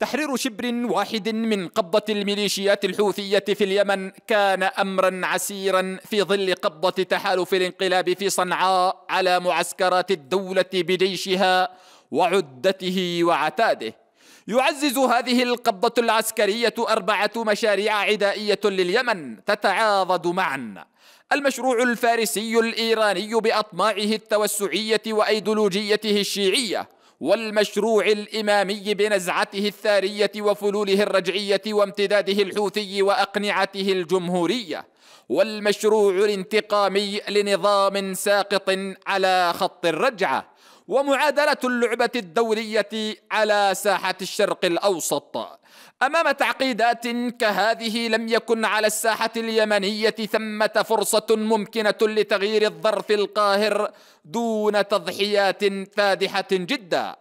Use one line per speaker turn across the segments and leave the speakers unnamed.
تحرير شبر واحد من قبضة الميليشيات الحوثية في اليمن كان أمرا عسيرا في ظل قبضة تحالف الانقلاب في صنعاء على معسكرات الدولة بجيشها وعدته وعتاده يعزز هذه القبضة العسكرية أربعة مشاريع عدائية لليمن تتعاضد معا المشروع الفارسي الإيراني بأطماعه التوسعية وأيدولوجيته الشيعية والمشروع الإمامي بنزعته الثارية وفلوله الرجعية وامتداده الحوثي وأقنعته الجمهورية والمشروع الانتقامي لنظام ساقط على خط الرجعه ومعادله اللعبه الدوليه على ساحه الشرق الاوسط امام تعقيدات كهذه لم يكن على الساحه اليمنيه ثمه فرصه ممكنه لتغيير الظرف القاهر دون تضحيات فادحه جدا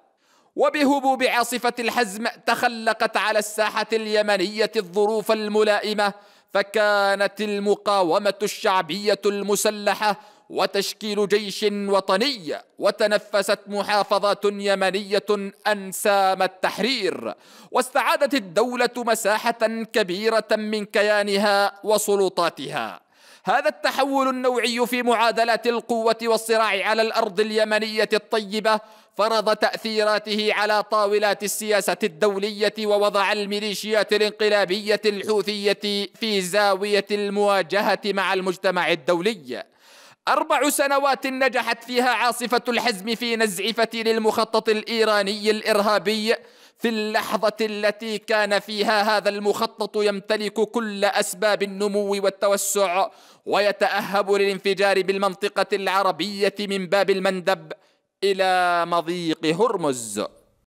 وبهبوب عاصفه الحزم تخلقت على الساحه اليمنيه الظروف الملائمه فكانت المقاومه الشعبيه المسلحه وتشكيل جيش وطني وتنفست محافظات يمنيه انسام التحرير واستعادت الدوله مساحه كبيره من كيانها وسلطاتها هذا التحول النوعي في معادلات القوة والصراع على الأرض اليمنية الطيبة فرض تأثيراته على طاولات السياسة الدولية ووضع الميليشيات الانقلابية الحوثية في زاوية المواجهة مع المجتمع الدولي أربع سنوات نجحت فيها عاصفة الحزم في نزع فتيل المخطط الإيراني الإرهابي في اللحظة التي كان فيها هذا المخطط يمتلك كل أسباب النمو والتوسع ويتأهب للانفجار بالمنطقة العربية من باب المندب إلى مضيق هرمز